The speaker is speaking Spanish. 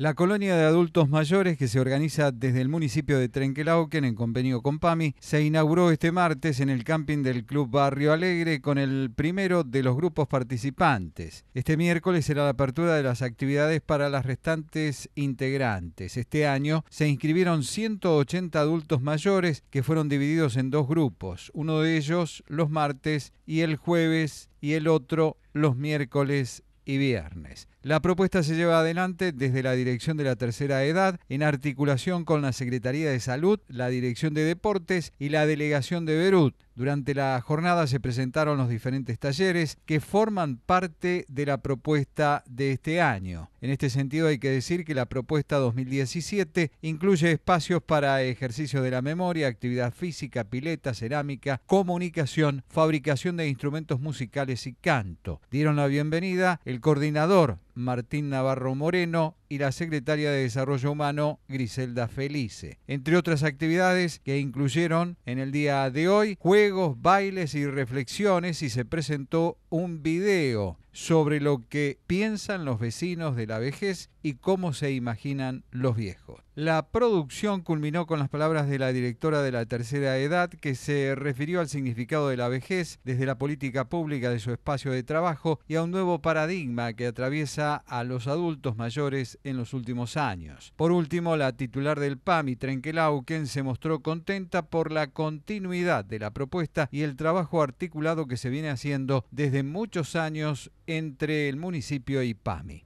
La colonia de adultos mayores que se organiza desde el municipio de Trenquelauquen en convenio con PAMI se inauguró este martes en el camping del Club Barrio Alegre con el primero de los grupos participantes. Este miércoles será la apertura de las actividades para las restantes integrantes. Este año se inscribieron 180 adultos mayores que fueron divididos en dos grupos, uno de ellos los martes y el jueves y el otro los miércoles viernes. La propuesta se lleva adelante desde la Dirección de la Tercera Edad en articulación con la Secretaría de Salud, la Dirección de Deportes y la Delegación de Berut. Durante la jornada se presentaron los diferentes talleres que forman parte de la propuesta de este año. En este sentido hay que decir que la propuesta 2017 incluye espacios para ejercicio de la memoria, actividad física, pileta, cerámica, comunicación, fabricación de instrumentos musicales y canto. Dieron la bienvenida el coordinador Martín Navarro Moreno y la secretaria de Desarrollo Humano Griselda Felice, entre otras actividades que incluyeron en el día de hoy juegos, bailes y reflexiones y se presentó un video sobre lo que piensan los vecinos de la vejez y cómo se imaginan los viejos. La producción culminó con las palabras de la directora de la tercera edad, que se refirió al significado de la vejez desde la política pública de su espacio de trabajo y a un nuevo paradigma que atraviesa a los adultos mayores en los últimos años. Por último, la titular del PAMI, Trenkelauken, se mostró contenta por la continuidad de la propuesta y el trabajo articulado que se viene haciendo desde muchos años entre el municipio y PAMI.